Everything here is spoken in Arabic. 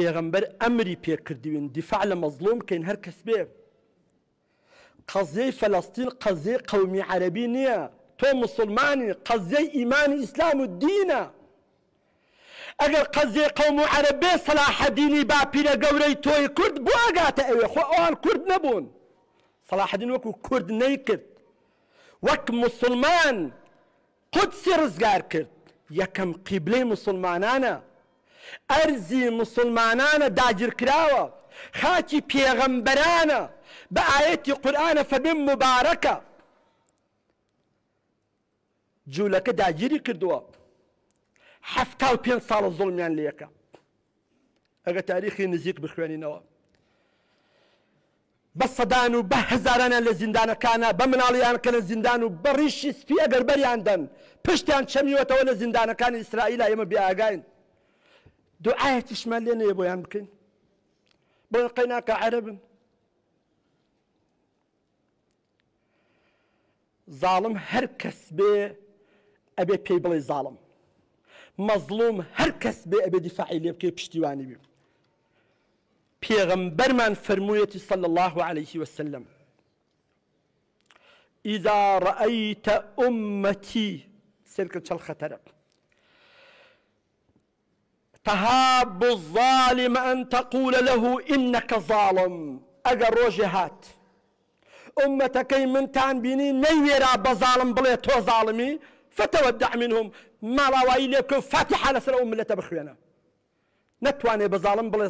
پێغەمبەر ئەمری پێکردوین دیفاع لە مەزلوم کەین هر کس بێ قەزیەی فلسطین قەزیە قومی عربی نیا تو مسلمانی قەزیەی ایمان اسلام و دینه اگر دینە ئەگەر قەزیە قەوم و عەرەبێ سەلاحەدینی باپیرە گەورەی تۆی کورد بۆ ئەگاتە ئەوێ خۆ ئەوان کورد نەبوون سەلاحەدین وەکو کورد نەیکرد وک مسلمان قدس رزگار کرد یکم قیبلەی مسلمانانه ئەرزی مسلمانانە داگیرکراوە خاکی پێغەمبەرانە بە ئاەتی قورآانە فەبم مبارەکە جوولەکە داگیری کردووە ه پێ ساڵە زڵمیان لەکە ئەگە تاریخی نزیک بخوێنینەوە بە سەدان و بە هەزارانە لە زیندانەکانە بە مناڵیان کە لە زیندان و بەڕیشی سپی ئەگەر بەریاندەن پشتیان چەمیوەتەوە لە زیندانەکانی ئیسرائیل ئێمە بیاگاین دوعاتشمان لێنەیە يا بکەین بۆ بلقينا كعرب ظالم هەر کەس بێ ئەبێ پێی بڵێ زاڵم مەزلوم هەر کەس بێ ئەبێ دیفاعی لێ بکەی پشتیوانی بێ پێغەمبەرمان فرموویەتی صلى الله عليه وسلم إذا رأيت أمتي سلك الخطر تهاب الظالم أن تقول له إنك ظالم ئەگەر ڕۆژێ أمتك من منتان بینی بظالم بەزاڵم بڵێ تۆ زاڵمی فتەوە دامنهم ماڵاوایی لێ بکە و فاتحە لەسەر ئەو ملەتە بخوێنە نەتوانێ بەزاڵم بڵێ